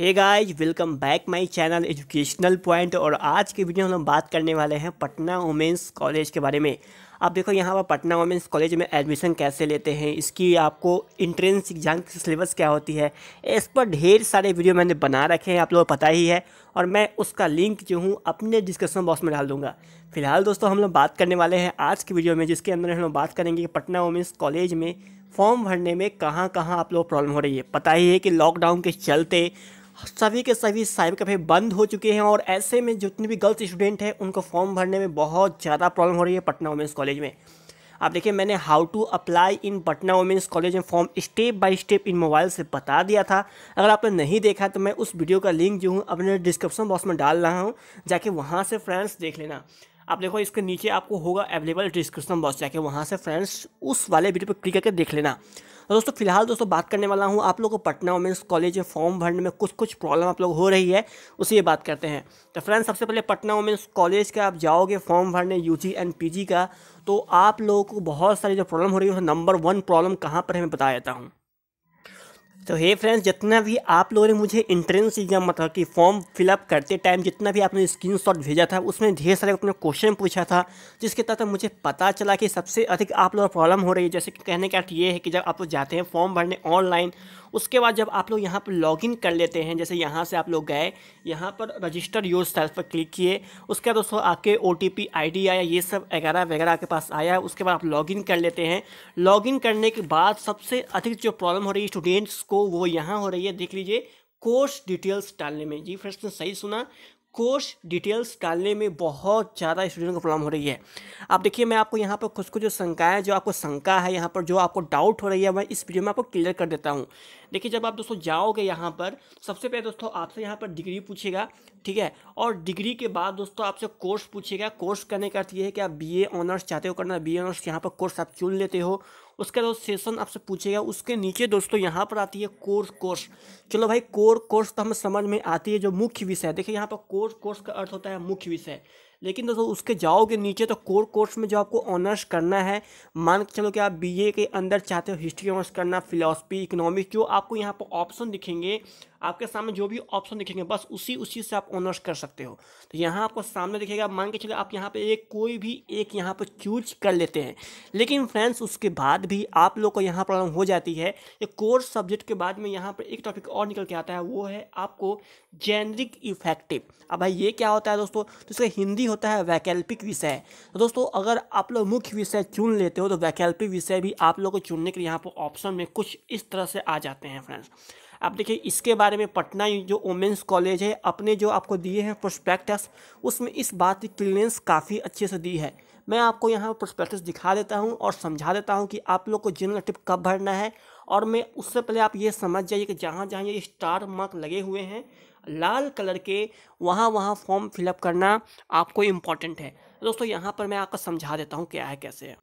hey guys welcome back my channel educational point और आज के वीडियो में हम बात करने वाले हैं पटना वुमेंस कॉलेज के बारे में आप देखो यहाँ पर पटना वुमेंस कॉलेज में एडमिशन कैसे लेते हैं इसकी आपको इंट्रेंस एग्ज़ाम की सिलेबस क्या होती है इस पर ढेर सारे वीडियो मैंने बना रखे हैं आप लोगों को पता ही है और मैं उसका लिंक जो हूँ अपने डिस्क्रिप्शन बॉक्स में डाल दूँगा फिलहाल दोस्तों हम लोग बात करने वाले हैं आज की वीडियो में जिसके अंदर हम लोग बात करेंगे कि पटना वुमेंस कॉलेज में फॉर्म भरने में कहाँ कहाँ आप लोग प्रॉब्लम हो रही है पता ही है कि लॉकडाउन के चलते सभी के सभी साइबर कैफ़े बंद हो चुके हैं और ऐसे में जितने भी गर्ल्स स्टूडेंट हैं उनको फॉर्म भरने में बहुत ज़्यादा प्रॉब्लम हो रही है पटना वुमेंस कॉलेज में आप देखिए मैंने how to apply in Patna women's college में form step by step in mobile से बता दिया था अगर आपने नहीं देखा तो मैं उस वीडियो का लिंक जो हूँ अपने डिस्क्रिप्शन बॉक्स में डाल रहा हूँ जाके वहाँ से फ्रेंड्स देख लेना आप देखो इसके नीचे आपको होगा अवेलेबल डिस्क्रिप्शन बॉक्स जाके वहाँ से फ्रेंड्स उस वाले वीडियो पर क्लिक करके देख लेना तो दोस्तों फिलहाल दोस्तों बात करने वाला हूँ आप लोग को पटना वुमेंस कॉलेज में फॉर्म भरने में कुछ कुछ प्रॉब्लम आप लोग हो रही है उसी बात करते हैं तो फ्रेंड्स सबसे पहले पटना वुमेंस कॉलेज का आप जाओगे फॉर्म भरने यू एंड पी का तो आप लोगों को बहुत सारी जो प्रॉब्लम हो रही है नंबर वन प्रॉब्लम कहाँ पर है मैं बता देता हूँ तो हे फ्रेंड्स जितना भी आप लोगों ने मुझे इंट्रेंस एग्जाम मतलब कि फॉर्म फिलअप करते टाइम जितना भी आपने स्क्रीनशॉट भेजा था उसमें ढेर सारे अपने क्वेश्चन पूछा था जिसके तहत मुझे पता चला कि सबसे अधिक आप लोगों प्रॉब्लम हो रही है जैसे कि कहने का अर्थ ये है कि जब आप लोग जाते हैं फॉर्म भरने ऑनलाइन उसके बाद जब आप लोग यहाँ पर लॉगिन कर लेते हैं जैसे यहाँ से आप लोग गए यहाँ पर रजिस्टर योर सेल्फ पर क्लिक किए उसके बाद दोस्तों आपके ओ टी पी आया ये सब वगैरह वगैरह आपके पास आया उसके बाद आप लॉगिन कर लेते हैं लॉगिन करने के बाद सबसे अधिक जो प्रॉब्लम हो रही है स्टूडेंट्स को वो यहाँ हो रही है देख लीजिए कोर्स डिटेल्स डालने में जी फ्रेंड्स ने तो सही सुना कोर्स डिटेल्स डालने में बहुत ज़्यादा स्टूडेंट को प्रॉब्लम हो रही है आप देखिए मैं आपको यहाँ पर कुछ कुछ जो शंकाएँ जो आपको शंका है यहाँ पर जो आपको डाउट हो रही है मैं इस वीडियो में आपको क्लियर कर देता हूँ देखिए जब आप दोस्तों जाओगे यहाँ पर सबसे पहले दोस्तों आपसे यहाँ पर डिग्री पूछेगा ठीक है और डिग्री के बाद दोस्तों आपसे कोर्स पूछेगा कोर्स करने का अर्थ ये है कि आप बी ऑनर्स चाहते हो करना बी ऑनर्स यहाँ पर कोर्स आप चुन लेते हो उसके बाद सेशन आपसे पूछेगा उसके नीचे दोस्तों यहाँ पर आती है कोर्स कोर्स चलो भाई कोर कोर्स तो हमें समझ में आती है जो मुख्य विषय देखिए यहाँ पर कोर्स कोर्स का अर्थ होता है मुख्य विषय लेकिन दोस्तों उसके जाओगे नीचे तो कोर कोर्स में जो आपको ऑनर्स करना है मान के चलो कि आप बीए के अंदर चाहते हो हिस्ट्री ऑनर्स करना फिलोसफी इकोनॉमिक्स जो आपको यहाँ पर ऑप्शन दिखेंगे आपके सामने जो भी ऑप्शन दिखेंगे बस उसी उसी से आप ऑनर्स कर सकते हो तो यहाँ आपको सामने दिखेगा मान के चलो आप यहाँ पे एक कोई भी एक यहाँ पर चूज कर लेते हैं लेकिन फ्रेंड्स उसके बाद भी आप लोग को यहाँ प्रॉब्लम हो जाती है कि कोर्स सब्जेक्ट के बाद में यहाँ पर एक टॉपिक और निकल के आता है वो है आपको जेनरिक इफेक्टिव अब भाई ये क्या होता है दोस्तों तो इसका हिंदी होता है वैकल्पिक विषय तो दोस्तों अगर आप लोग मुख्य विषय चुन लेते हो तो वैकल्पिक विषय भी आप लोग को चुनने के लिए यहाँ पर ऑप्शन में कुछ इस तरह से आ जाते हैं फ्रेंड्स आप देखिए इसके बारे में पटना जो वोमेंस कॉलेज है अपने जो आपको दिए हैं प्रोस्पेक्टस उसमें इस बात की क्लियरेंस काफ़ी अच्छे से दी है मैं आपको यहाँ प्रोस्पेक्टस दिखा देता हूँ और समझा देता हूँ कि आप लोग को जनरल टिप कब भरना है और मैं उससे पहले आप ये समझ जाइए कि जहाँ जहाँ ये स्टार मार्क लगे हुए हैं लाल कलर के वहाँ वहाँ फॉर्म फिलअप करना आपको इम्पॉर्टेंट है दोस्तों यहाँ पर मैं आपको समझा देता हूँ क्या है कैसे है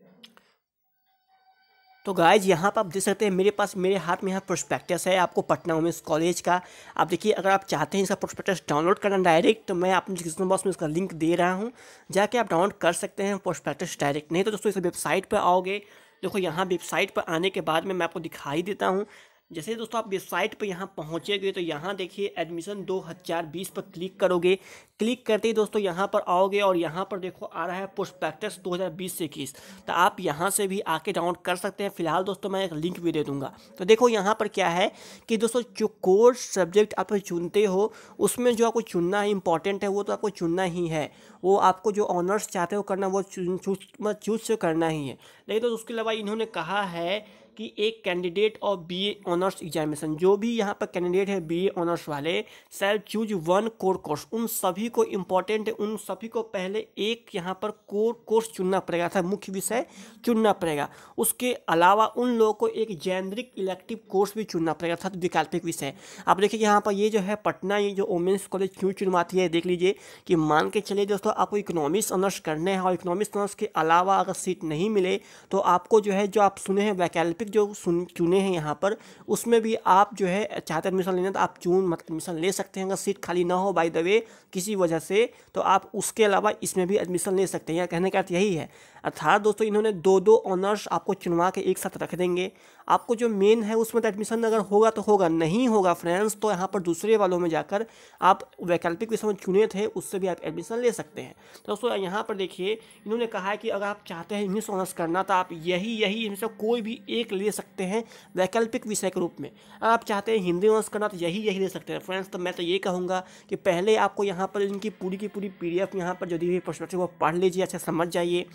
तो गाइज यहाँ पर आप देख सकते हैं मेरे पास मेरे हाथ में यहाँ प्रोस्पेक्टस है आपको पटना वुमेंस कॉलेज का आप देखिए अगर आप चाहते हैं इसका प्रोस्पेक्टस डाउनलोड करना डायरेक्ट तो मैं आपने डिस्क्रिप्शन बॉक्स में इसका लिंक दे रहा हूँ जाके आप डाउनलोड कर सकते हैं प्रोस्पेक्टस डायरेक्ट नहीं तो दोस्तों इस वेबसाइट पर आओगे देखो यहाँ वेबसाइट पर आने के बाद में मैं आपको दिखाई देता हूँ जैसे दोस्तों आप वेबसाइट पर यहाँ पहुँचेंगे तो यहाँ देखिए एडमिशन 2020 पर क्लिक करोगे क्लिक करते ही दोस्तों यहाँ पर आओगे और यहाँ पर देखो आ रहा है प्रोस्पेक्टस 2020 से इक्कीस तो आप यहाँ से भी आके डाउनलोड कर सकते हैं फिलहाल दोस्तों मैं एक लिंक भी दे दूँगा तो देखो यहाँ पर क्या है कि दोस्तों जो कोर्स सब्जेक्ट आप चुनते हो उसमें जो आपको चुनना है इंपॉर्टेंट है वो तो आपको चुनना ही है वो आपको जो ऑनर्स चाहते हो करना वो चूज चूज से करना ही है लेकिन दोस्तों उसके अलावा इन्होंने कहा है कि एक candidate of BA honours examination जो भी यहाँ पर कैंडिडेट है बीए ऑनर्स वाले shall choose one core course उन सभी को इम्पोर्टेंट है उन सभी को पहले एक यहाँ पर कोर कोर्स चुनना पड़ेगा था मुख्य विषय चुनना पड़ेगा उसके अलावा उन लोगों को एक जेनरिक इलेक्टिव कोर्स भी चुनना पड़ेगा था वैकल्पिक विषय आप देखिए यहाँ पर ये जो है पटना ये जो वोमेंस कॉलेज क्यों चुनवाती है देख लीजिए कि मान के चलिए दोस्तों आपको इकोनॉमिक्स ऑनर्स करने हैं और इकोनॉमिक्स ऑनर्स के अलावा अगर सीट नहीं मिले तो आपको जो है जो आप सुने हैं वैकल्पिक सब्जेक्ट जो सुन चुने हैं यहाँ पर उसमें भी आप जो है चाहते एडमिशन लेना तो आप चुन मतलब एडमिशन ले सकते हैं अगर सीट खाली ना हो बाई द वे किसी वजह से तो आप उसके अलावा इसमें भी एडमिशन ले सकते हैं या कहने का अर्थ यही है अर्थात दोस्तों इन्होंने दो दो ऑनर्स आपको चुनवा के एक साथ रख देंगे आपको जो मेन है उसमें तो एडमिशन अगर होगा तो होगा नहीं होगा फ्रेंड्स तो यहाँ पर दूसरे वालों में जाकर आप वैकल्पिक विषय में चुने थे उससे भी आप एडमिशन ले सकते हैं दोस्तों यहाँ पर देखिए इन्होंने कहा है कि अगर आप चाहते हैं इंग्लिश ऑनर्स करना तो आप यही यही इनमें कोई भी एक ले सकते हैं वैकल्पिक विषय के रूप में आप चाहते हैं हिंदी ऑनर्स करना तो यही यही ले सकते हैं फ्रेंड्स तो मैं तो ये कहूँगा कि पहले आपको यहाँ पर इनकी पूरी की पूरी पी डी एफ यहाँ पर जो दी हुई प्रश्न वो पढ़ लीजिए अच्छा समझ जाइए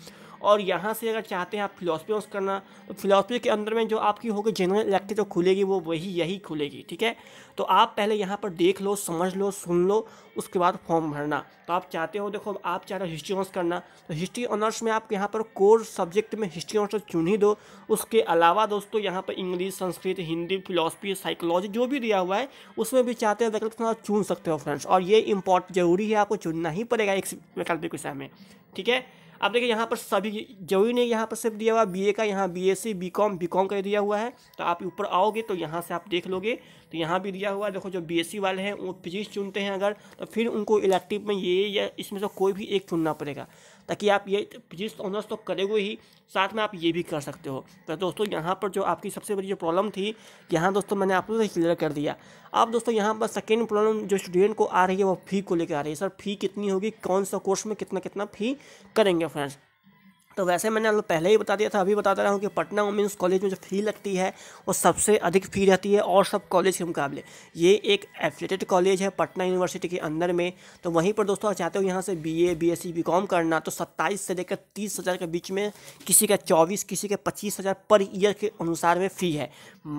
और यहाँ से अगर चाहते हैं आप फिलोसफी ऑर्स करना तो फिलोसफी के अंदर में जो आपकी होगी जनरल इलेक्टिव जो खुलेगी वो वही यही खुलेगी ठीक है तो आप पहले यहाँ पर देख लो समझ लो सुन लो उसके बाद फॉर्म भरना तो आप चाहते हो देखो आप चाह रहे हो हिस्ट्री ऑनर्स करना तो हिस्ट्री ऑनर्स में आप यहाँ पर कोर सब्जेक्ट में हिस्ट्री ऑनर्स चुन ही दो उसके अलावा दोस्तों यहाँ पर English Sanskrit Hindi philosophy psychology जो भी दिया हुआ है उसमें भी चाहते हो वैकल्पिक चुन सकते हो फ्रेंड्स और ये इम्पोर्ट जरूरी है आपको चुनना ही पड़ेगा एक वैकल्पिक विषय में ठीक है आप देखिए यहाँ पर सभी जरूरी ने यहाँ पर सिर्फ दिया हुआ बीए का यहाँ बीएससी बीकॉम बीकॉम का दिया हुआ है तो आप ऊपर आओगे तो यहाँ से आप देख लोगे तो यहाँ भी दिया हुआ देखो जो बी वाले हैं वो फिजिक्स चुनते हैं अगर तो फिर उनको इलेक्टिव में ये या इसमें से कोई भी एक चुनना पड़ेगा ताकि आप ये फिजिक्स ऑनर्स तो करेंगे ही साथ में आप ये भी कर सकते हो तो दोस्तों यहाँ पर जो आपकी सबसे बड़ी जो प्रॉब्लम थी यहाँ दोस्तों मैंने आप लोगों से क्लियर कर दिया अब दोस्तों यहाँ पर सेकेंड प्रॉब्लम जो स्टूडेंट को आ रही है वो फ़ी को लेकर आ रही है सर फ़ी कितनी होगी कौन सा कोर्स में कितना कितना फ़ी करेंगे फ्रेंड्स तो वैसे मैंने आप पहले ही बता दिया था अभी बताता रहा हूँ कि पटना वुमेंस कॉलेज में जो फ़ी लगती है वो सबसे अधिक फ़ी रहती है और सब कॉलेज के मुकाबले ये एक एफिलेटेड कॉलेज है पटना यूनिवर्सिटी के अंदर में तो वहीं पर दोस्तों चाहते हो यहाँ से B A B S C B com करना तो सत्ताईस से लेकर तीस हज़ार के बीच में किसी का चौबीस किसी के पच्चीस हज़ार पर ईयर के अनुसार में फ़ी है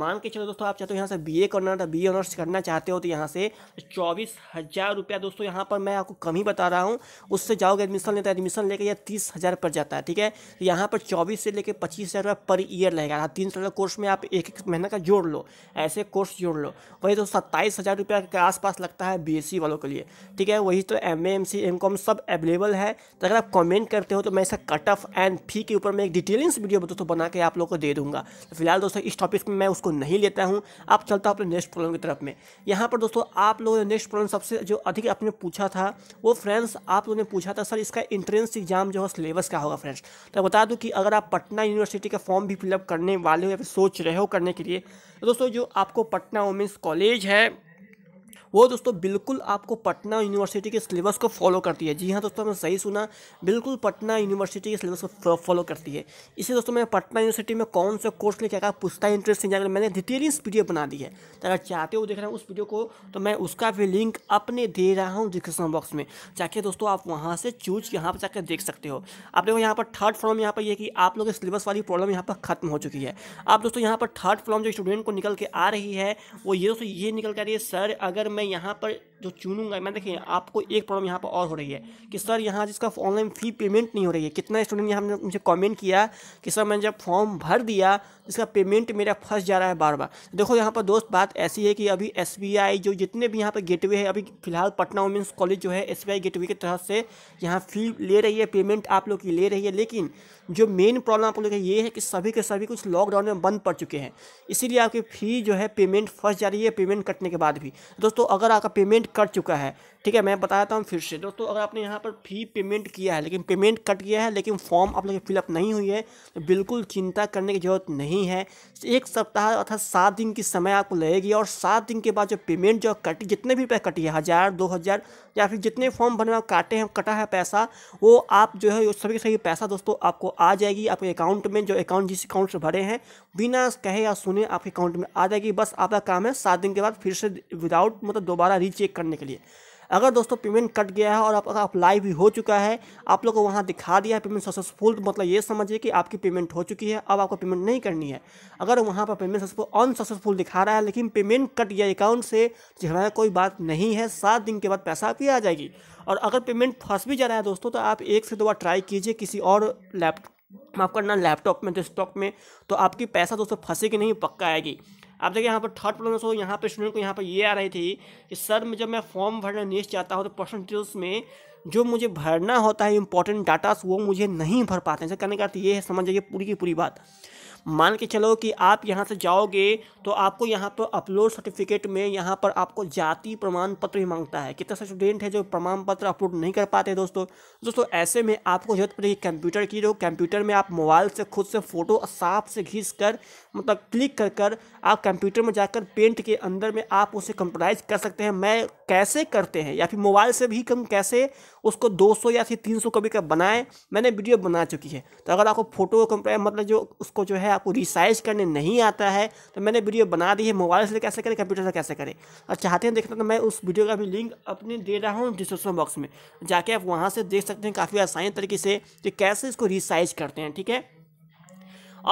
मान के चलो दोस्तों आप चाहते हो यहाँ से बी ए करना था बी ऑनर्स करना चाहते हो तो यहाँ से चौबीस हज़ार रुपया दोस्तों यहाँ पर मैं आपको कम ही बता रहा हूँ उससे जाओगे एडमिशन लेते है एडमिशन लेकर यह तीस हज़ार पर जाता है ठीक है है तो यहाँ पर चौबीस से लेकर पच्चीस हज़ार रुपये पर ईयर लगेगा हाँ, तीन साल कोर्स में आप एक एक महीना का जोड़ लो ऐसे कोर्स जोड़ लो वही तो सत्ताईस हज़ार रुपये के आसपास लगता है बी e वालों के लिए ठीक है वही तो M M C M com सब अवेलेबल है तो अगर आप कमेंट करते हो तो मैं इसका कट ऑफ एंड फी के ऊपर मैं एक डिटेलिंग्स वीडियो दोस्तों बना के आप लोग को दे दूंगा तो फिलहाल दोस्तों इस टॉपिक में मैं उसको नहीं लेता हूँ आप चलता हूँ अपने नेक्स्ट प्रॉब्लम की तरफ में यहाँ पर दोस्तों आप लोगों ने नेक्स्ट प्रॉब्लम सबसे जो अधिक आपने पूछा था वो फ्रेंड्स आप लोगों ने पूछा था सर इसका एंट्रेंस एग्जाम जो है सिलेबस का होगा फ्रेंड्स तो बता दूं कि अगर आप पटना यूनिवर्सिटी का फॉर्म भी फिलअप करने वाले हो या फिर सोच रहे हो करने के लिए तो दोस्तों जो आपको पटना वुमेंस कॉलेज है वो दोस्तों बिल्कुल आपको पटना यूनिवर्सिटी के सिलेबस को फॉलो करती है जी हाँ दोस्तों मैंने सही सुना बिल्कुल पटना यूनिवर्सिटी के सिलेबस को फॉलो करती है इसे दोस्तों मैं पटना यूनिवर्सिटी में कौन से कोर्स लेके आया पुस्ता इंटरेस्ट से जाकर मैंने डिटेलिंग वीडियो बना दी है तो अगर चाहते हो देख रहे हैं उस वीडियो को तो मैं उसका भी लिंक अपने दे रहा हूँ डिस्क्रिप्शन बॉक्स में जाके दोस्तों आप वहाँ से चूज यहाँ पर जाकर देख सकते हो आप देखो यहाँ पर थर्ड फॉर्म यहाँ पर यह कि आप लोग सिलेबस वाली प्रॉब्लम यहाँ पर खत्म हो चुकी है आप दोस्तों यहाँ पर थर्ड फॉर्म जो स्टूडेंट को निकल के आ रही है वो ये दोस्तों ये निकल कर रही है सर अगर मैं मैं यहाँ पर जो चुनूंगा मैं देखिए आपको एक प्रॉब्लम यहाँ पर और हो रही है कि सर यहाँ जिसका ऑनलाइन फ़ी पेमेंट नहीं हो रही है कितना स्टूडेंट यहाँ मुझे कमेंट किया कि सर मैंने जब फॉर्म भर दिया इसका पेमेंट मेरा फंस जा रहा है बार बार देखो यहाँ पर दोस्त बात ऐसी है कि अभी एस जो जितने भी यहाँ पर गेट है अभी फिलहाल पटना वुमेंस कॉलेज जो है एस बी की तरफ से यहाँ फ़ी ले रही है पेमेंट आप लोग की ले रही है लेकिन जो मेन प्रॉब्लम आप लोग का ये है कि सभी के सभी कुछ लॉकडाउन में बंद पड़ चुके हैं इसीलिए आपकी फ़ी जो है पेमेंट फंस जा रही है पेमेंट कटने के बाद भी दोस्तों अगर आपका पेमेंट कट चुका है ठीक है मैं बताता हूँ फिर से दोस्तों अगर आपने यहाँ पर फी पेमेंट किया है लेकिन पेमेंट कट गया है लेकिन फॉर्म आप लोग फिलअप नहीं हुई है तो बिल्कुल चिंता करने की ज़रूरत नहीं है एक सप्ताह अर्थात सात दिन की समय आपको लगेगी और सात दिन के बाद जो पेमेंट जो कट जितने भी रुपये कटी है हज़ार दो हज़ार या फिर जितने फॉर्म भरने काटे हैं कटा है पैसा वो आप जो है सभी सभी पैसा दोस्तों आपको आ जाएगी आपके अकाउंट में जो अकाउंट जिस अकाउंट से भरे हैं बिना कहे या सुने आपके अकाउंट में आ जाएगी बस आपका काम है सात दिन के बाद फिर से विदाउट मतलब दोबारा रीचेक करने के लिए अगर दोस्तों पेमेंट कट गया है और आपका अप्लाई भी हो चुका है आप लोग को वहाँ दिखा दिया है पेमेंट सक्सेसफुल तो मतलब ये समझिए कि आपकी पेमेंट हो चुकी है अब आपको पेमेंट नहीं करनी है अगर वहाँ पर पेमेंट सक्सेसफुल अनसक्सेसफुल दिखा रहा है लेकिन पेमेंट कट गया अकाउंट से जो हमारा कोई बात नहीं है सात दिन के बाद पैसा भी आ जाएगी और अगर पेमेंट फंस भी जा रहा है दोस्तों तो आप एक से दो बार ट्राई कीजिए किसी और लैप माफ़ करना लैपटॉप में डेस्कटॉप में तो आपकी पैसा दोस्तों फंसेगी नहीं पक्का आएगी आप देखिए यहाँ पर थर्ड प्रॉब्लम दोस्तों यहाँ पर स्टूडेंट को यहाँ पर ये आ रही थी कि सर मैं जब मैं फॉर्म भरना नहीं चाहता हूँ तो पर्सनल डिटेल्स में जो मुझे भरना होता है इंपॉर्टेंट डाटास वो मुझे नहीं भर पाते हैं करने का ये है समझ जाइए पूरी की पूरी बात मान के चलो कि आप यहाँ से जाओगे तो आपको यहाँ पर अपलोड सर्टिफिकेट में यहाँ पर आपको जाति प्रमाण पत्र भी मांगता है सा स्टूडेंट है जो प्रमाण पत्र अपलोड नहीं कर पाते दोस्तों दोस्तों ऐसे में आपको जरूरत पड़ेगी कंप्यूटर की जो कंप्यूटर में आप मोबाइल से खुद से फ़ोटो साफ से घिस कर मतलब क्लिक कर कर आप कंप्यूटर में जाकर पेंट के अंदर में आप उसे कंप्रोमाइज़ कर सकते हैं मैं कैसे करते हैं या फिर मोबाइल से भी कम कैसे उसको 200 या फिर 300 कभी कभी बनाएं मैंने वीडियो बना चुकी है तो अगर आपको फ़ोटो कंप्राइज मतलब जो उसको जो है आपको रिसाइज करने नहीं आता है तो मैंने वीडियो बना दी है मोबाइल से कैसे करें कंप्यूटर से कैसे करें और चाहते हैं देखना तो मैं उस वीडियो का भी लिंक अपने दे रहा हूँ डिस्क्रिप्शन बॉक्स में जाके आप वहाँ से देख सकते हैं काफ़ी आसानी तरीके से कि कैसे इसको रिसाइज करते हैं ठीक है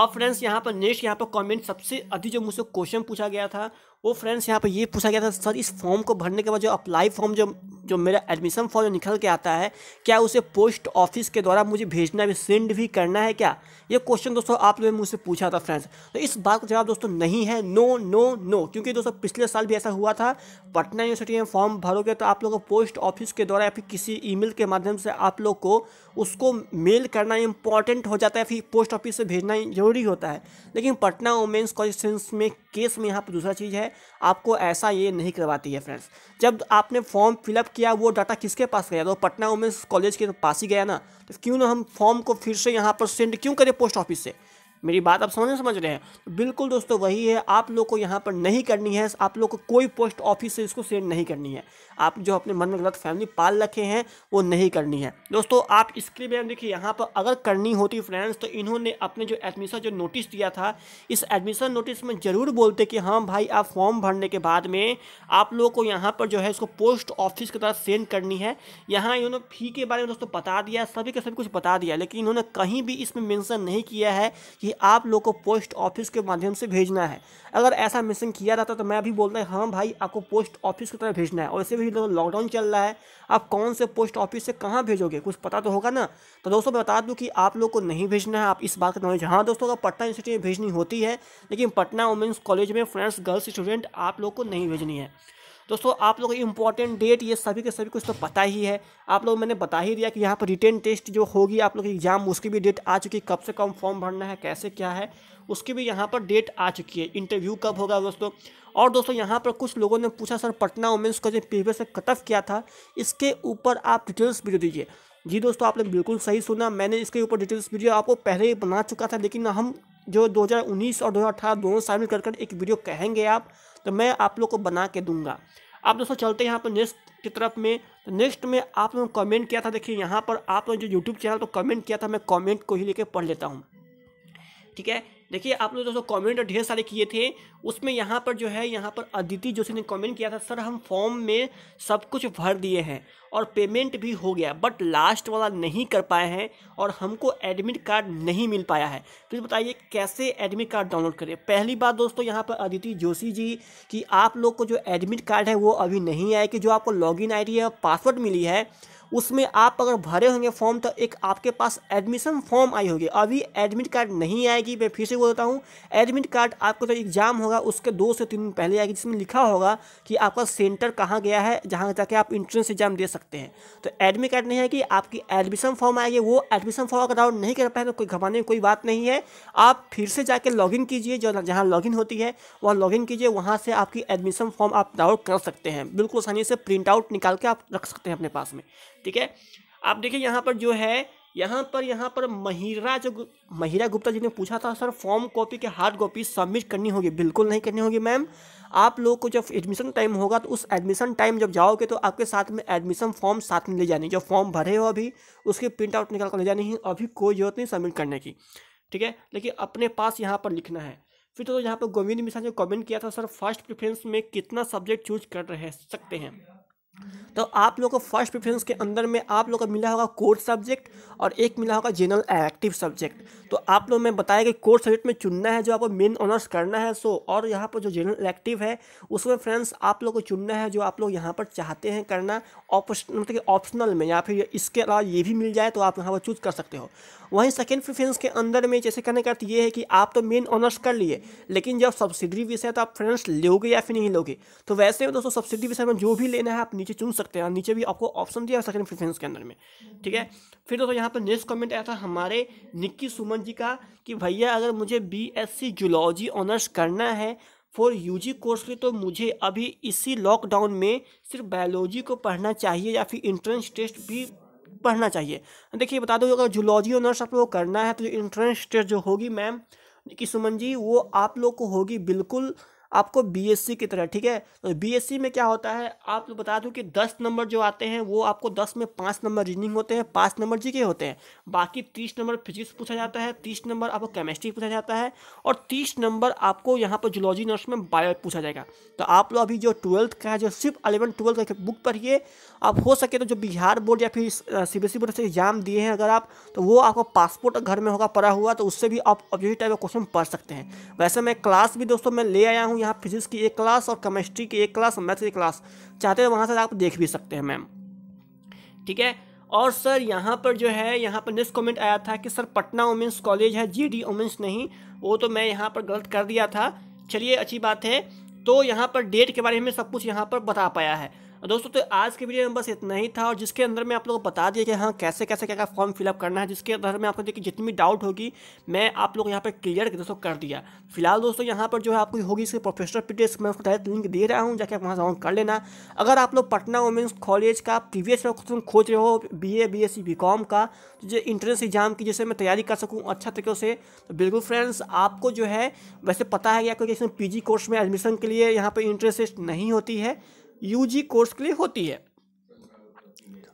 और फ्रेंड्स यहाँ पर नेक्स्ट यहाँ पर कमेंट सबसे अधिक जो मुझसे क्वेश्चन पूछा गया था वो फ्रेंड्स यहाँ पर ये पूछा गया था सर इस फॉर्म को भरने के बाद जो अप्लाई फॉर्म जो जो मेरा एडमिशन फॉर्म जो निकल के आता है क्या उसे पोस्ट ऑफिस के द्वारा मुझे भेजना भी सेंड भी करना है क्या ये क्वेश्चन दोस्तों आप लोगों ने मुझसे पूछा था फ्रेंड्स तो इस बात का जवाब दोस्तों नहीं है नो नो नो क्योंकि दोस्तों पिछले साल भी ऐसा हुआ था पटना यूनिवर्सिटी में फॉर्म भरोगे तो आप लोग को पोस्ट ऑफिस के द्वारा या फिर किसी मेल के माध्यम से आप लोग को उसको मेल करना इंपॉर्टेंट हो जाता है फिर पोस्ट ऑफिस से भेजना जरूरी होता है लेकिन पटना वुमेंस कॉलेज में केस में यहाँ पर दूसरा चीज़ है आपको ऐसा ये नहीं करवाती है फ्रेंड्स जब आपने फॉर्म फिलअप किया वो डाटा किसके पास गया तो पटना वुमेंस कॉलेज के पास ही गया ना तो क्यों ना हम फॉर्म को फिर से यहाँ पर सेंड क्यों करें पोस्ट ऑफिस से मेरी बात आप समझ समझ रहे हैं बिल्कुल दोस्तों वही है आप लोग को यहाँ पर नहीं करनी है आप लोग को कोई पोस्ट ऑफिस से इसको सेंड नहीं करनी है आप जो अपने मन में गलत फैमिली पाल रखे हैं वो नहीं करनी है दोस्तों आप स्क्रीन में देखिए यहाँ पर अगर करनी होती फ्रेंड्स तो इन्होंने अपने जो एडमिशन जो नोटिस दिया था इस एडमिशन नोटिस में ज़रूर बोलते कि हाँ भाई आप फॉर्म भरने के बाद में आप लोग को यहाँ पर जो है इसको पोस्ट ऑफिस की तरह सेंड करनी है यहाँ इन्होंने फी के बारे में दोस्तों बता दिया सभी का सभी कुछ बता दिया लेकिन इन्होंने कहीं भी इसमें मैंसन नहीं किया है कि आप लोग को पोस्ट ऑफिस के माध्यम से भेजना है अगर ऐसा मिसिंग किया जाता तो मैं भी बोलता हाँ भाई आपको पोस्ट ऑफिस की तरह भेजना है और ऐसे भी लॉकडाउन चल रहा है आप कौन से पोस्ट ऑफिस से कहाँ भेजोगे कुछ पता तो होगा ना तो दोस्तों मैं बता दूँ कि आप लोग को नहीं भेजना है आप इस बात का नॉलेज हाँ दोस्तों अगर पटना यूनिवर्सिटी में भेजनी होती है लेकिन पटना वुमेंस कॉलेज में फ्रेंड्स गर्ल्स स्टूडेंट आप लोग को नहीं भेजनी है दोस्तों आप लोग इंपॉर्टेंट डेट ये सभी के सभी कुछ तो पता ही है आप लोग मैंने बता ही दिया कि यहाँ पर रिटर्न टेस्ट जो होगी आप लोग एग्जाम उसकी भी डेट आ चुकी है कब से कब फॉर्म भरना है कैसे क्या है उसकी भी यहाँ पर डेट आ चुकी है इंटरव्यू कब होगा दोस्तों और दोस्तों यहाँ पर कुछ लोगों ने पूछा सर पटना वुमेंस का जो प्रीवियस से कटअप किया था इसके ऊपर आप डिटेल्स भी दीजिए जी दोस्तों आपने बिल्कुल सही सुना मैंने इसके ऊपर डिटेल्स वीडियो आपको पहले ही बना चुका था लेकिन हम जो 2019 और 2018 दोनों शामिल कर कर एक वीडियो कहेंगे आप तो मैं आप लोग को बना के दूंगा आप दोस्तों चलते हैं यहाँ पर नेक्स्ट की तरफ में तो नेक्स्ट में आप लोगों ने कमेंट किया था देखिए यहाँ पर आप लोग जो यूट्यूब चैनल पर कमेंट किया था मैं कमेंट को ही लेकर पढ़ लेता हूँ ठीक है देखिए आप लोग दोस्तों कमेंट ढेर सारे किए थे उसमें यहाँ पर जो है यहाँ पर अदिति जोशी ने कमेंट किया था सर हम फॉर्म में सब कुछ भर दिए हैं और पेमेंट भी हो गया बट लास्ट वाला नहीं कर पाए हैं और हमको एडमिट कार्ड नहीं मिल पाया है प्लीज़ बताइए कैसे एडमिट कार्ड डाउनलोड करें पहली बात दोस्तों यहाँ पर अदिति जोशी जी कि आप लोग को जो एडमिट कार्ड है वो अभी नहीं आया कि जो आपको लॉग इन है पासवर्ड मिली है उसमें आप अगर भरे होंगे फॉर्म तो एक आपके पास एडमिशन फॉर्म आई होगी अभी एडमिट कार्ड नहीं आएगी मैं फिर से बोलता हूँ एडमिट कार्ड आपको तो एग्ज़ाम होगा उसके दो से तीन दिन पहले आएगी जिसमें लिखा होगा कि आपका सेंटर कहाँ गया है जहाँ जाके आप इंट्रेंस एग्जाम दे सकते हैं तो एडमिट कार्ड नहीं आएगी आपकी एडमिशन फॉर्म आएगी वो एडमिशन फॉर्म अगर डाउन नहीं कर पाए तो कोई घबराने की कोई बात नहीं है आप फिर से जाके लॉगिन कीजिए जो जहाँ लॉगिन होती है वहाँ लॉगिन कीजिए वहाँ से आपकी एडमिशन फॉर्म आप डाउनलोड कर सकते हैं बिल्कुल आसानी से प्रिंट आउट निकाल के आप रख सकते हैं अपने पास में ठीक है आप देखिए यहाँ पर जो है यहाँ पर यहाँ पर महिरा जो महिरा गुप्ता जी ने पूछा था सर फॉर्म कॉपी के हार्ड कॉपी सबमिट करनी होगी बिल्कुल नहीं करनी होगी मैम आप लोग को जब एडमिशन टाइम होगा तो उस एडमिशन टाइम जब जाओगे तो आपके साथ में एडमिशन फॉर्म साथ में ले जानी जो फॉर्म भरे हो अभी उसके प्रिंट आउट निकाल कर ले जानी है अभी कोई ज़रूरत नहीं सबमिट करने की ठीक है लेकिन अपने पास यहाँ पर लिखना है फिर तो, तो यहाँ पर गोविंद मिश्रा ने कमेंट किया था सर फर्स्ट प्रिफ्रेंस में कितना सब्जेक्ट चूज कर रहे सकते हैं तो आप लोग को फर्स्ट प्रेफरेंस के अंदर में आप लोगों को मिला होगा कोर सब्जेक्ट और एक मिला होगा जनरल एक्टिव सब्जेक्ट तो आप लोग मैं बताया कि कोर सब्जेक्ट में चुनना है जो आपको मेन ऑनर्स करना है सो और यहाँ पर जो जनरल एक्टिव है उसमें फ्रेंड्स आप लोग को चुनना है जो आप लोग यहाँ पर चाहते हैं करना ऑप्शन मतलब कि ऑप्शनल में या फिर इसके अलावा ये भी मिल जाए तो आप यहाँ पर चूज कर सकते हो वहीं सेकेंड प्रेफरेंस के अंदर में जैसे कहने का ये है कि आप तो मेन ऑनर्स कर लिए लेकिन जब सब्सिडी विषय तो आप फ्रेंड्स लोगे या फिर नहीं लोगे तो वैसे दोस्तों सब्सिडी विषय में जो भी लेना है आप नीचे चुन सकते हैं नीचे भी आपको ऑप्शन दिया हैं प्रिफ्रेंस के अंदर में ठीक है फिर दोस्तों यहाँ पर नेक्स्ट कमेंट आया था हमारे निक्की सुमन जी का कि भैया अगर मुझे B S C zoology honours करना है फॉर यू जी कोर्स के तो मुझे अभी इसी लॉकडाउन में सिर्फ बायोलॉजी को पढ़ना चाहिए या फिर इंट्रेंस टेस्ट भी पढ़ना चाहिए देखिए बता दो अगर जूलॉजी ऑनर्स आप लोग करना है तो इंट्रेंस टेस्ट जो होगी मैम निक्की सुमन जी वो आप लोग को होगी बिल्कुल आपको बीएससी की तरह ठीक है तो बीएससी में क्या होता है आप तो बता दूँ कि दस नंबर जो आते हैं वो आपको दस में पाँच नंबर रीजनिंग होते हैं पाँच नंबर जी होते हैं बाकी तीस नंबर फिजिक्स पूछा जाता है तीस नंबर आपको केमिस्ट्री पूछा जाता है और तीस नंबर आपको यहाँ पर जुलॉजी नर्स में बायो पूछा जाएगा तो आप लोग अभी जो ट्वेल्थ का है जो सिर्फ अलेवन ट्वेल्थ का बुक पढ़िए आप हो सके तो जो बिहार बोर्ड या फिर सी बी बोर्ड से एग्जाम दिए हैं अगर आप तो वो आपको पासपोर्ट घर में होगा पड़ा हुआ तो उससे भी आप ऑब्जेक्टिव टाइप का क्वेश्चन पढ़ सकते हैं वैसे मैं क्लास भी दोस्तों मैं ले आया हूँ यहाँ फिजिक्स की एक क्लास और केमिस्ट्री की एक क्लास मैथ्स की क्लास चाहते हैं वहाँ से आप देख भी सकते हैं मैम ठीक है और सर यहाँ पर जो है यहाँ पर नेक्स्ट कमेंट आया था कि सर पटना वुमेंस कॉलेज है जी डी वुमेंस नहीं वो तो मैं यहाँ पर गलत कर दिया था चलिए अच्छी बात है तो यहाँ पर डेट के बारे में सब कुछ यहाँ पर बता पाया है और दोस्तों तो आज के वीडियो में बस इतना ही था और जिसके अंदर मैं आप लोगों को बता दिया कि हाँ कैसे कैसे क्या क्या फॉर्म फिलअप करना है जिसके अंदर में आपको देखिए जितनी भी डाउट होगी मैं आप लोग यहाँ पर क्लियर दोस्तों कर दिया फिलहाल दोस्तों यहाँ पर जो है आपको होगी इसके प्रोफेसर पीडीएस मैं उसको डायरेक्ट लिंक दे रहा हूँ जाके आप वहाँ डाउन कर लेना अगर आप लोग पटना वुमेंस कॉलेज का प्रीवियस क्वेश्चन खोज रहे हो B A B S C B com का तो जो इंट्रेंस एग्जाम की जैसे मैं तैयारी कर सकूँ अच्छा तरीके से तो बिल्कुल फ्रेंड्स आपको जो है वैसे पता है कि आपको इसमें पी कोर्स में एडमिशन के लिए यहाँ पर इंट्रेंस नहीं होती है यूजी कोर्स के लिए होती है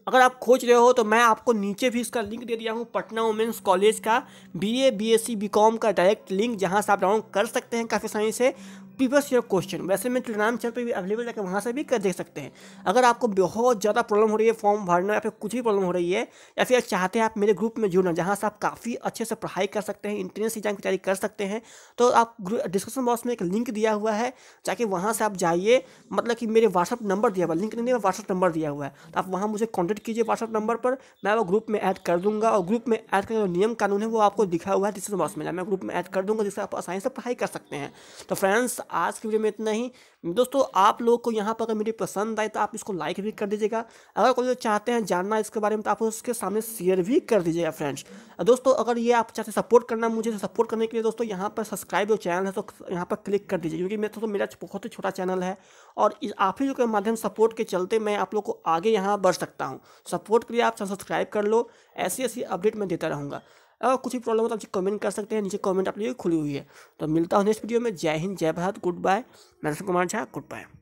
अगर आप खोज रहे हो तो मैं आपको नीचे भी इसका लिंक दे दिया हूँ पटना वुमेंस कॉलेज का बीए बीएससी बीकॉम का डायरेक्ट लिंक जहाँ से आप डाउनलोड कर सकते हैं काफ़ी आसानी से प्रीवियस ईयर क्वेश्चन वैसे मैं टेलीग्राम चैनल पर भी अवेलेबल है वहाँ से भी कर देख सकते हैं अगर आपको बहुत ज़्यादा प्रॉब्लम हो रही है फॉर्म भरना या फिर कुछ भी प्रॉब्लम हो रही है या फिर चाहते हैं आप मेरे ग्रुप में जुड़ना जहाँ से आप काफ़ी अच्छे से पढ़ाई कर सकते हैं इंट्रेंस एग्जाम की तैयारी कर सकते हैं तो आप डिस्क्रिप्शन बॉक्स में एक लिंक दिया हुआ है जाके वहाँ से आप जाइए मतलब कि मेरे व्हाट्सअप नंबर दिया हुआ लिंक नहीं व्हाट्सअप नंबर दिया हुआ है तो आप वहाँ मुझे कॉन्टैक्ट कीजिए व्हाट्सअप नंबर पर मैं वो ग्रुप में ऐड कर दूँगा और ग्रुप में ऐड करने का नियम कानून है वो आपको दिखा हुआ है डिस्क्रिप्शन बॉक्स में मैं ग्रुप में ऐड कर दूँगा जिससे आप आसानी से पढ़ाई कर सकते हैं तो फ्रेंड्स आज की वीडियो में इतना ही दोस्तों आप लोग को यहाँ पर अगर मेरी पसंद आए तो आप इसको लाइक भी कर दीजिएगा अगर कोई लोग चाहते हैं जानना इसके बारे में तो आप उसके सामने शेयर भी कर दीजिएगा फ्रेंड्स दोस्तों अगर ये आप चाहते सपोर्ट करना मुझे सपोर्ट करने के लिए दोस्तों यहाँ पर सब्सक्राइब जो चैनल है तो यहाँ पर क्लिक कर दीजिए क्योंकि मेरे तो मेरा बहुत ही छोटा चैनल है और आप ही के माध्यम सपोर्ट के चलते मैं आप लोग को आगे यहाँ बढ़ सकता हूँ सपोर्ट के लिए आप सब्सक्राइब कर लो ऐसी ऐसी अपडेट मैं देता रहूँगा अगर कुछ भी प्रॉब्लम हो तो आपसे कमेंट कर सकते हैं नीचे कमेंट आपके लिए खुली हुई है तो मिलता हूँ नेक्स्ट वीडियो में जय हिंद जय भारत गुड बाय मैं कुमार झा गुड बाय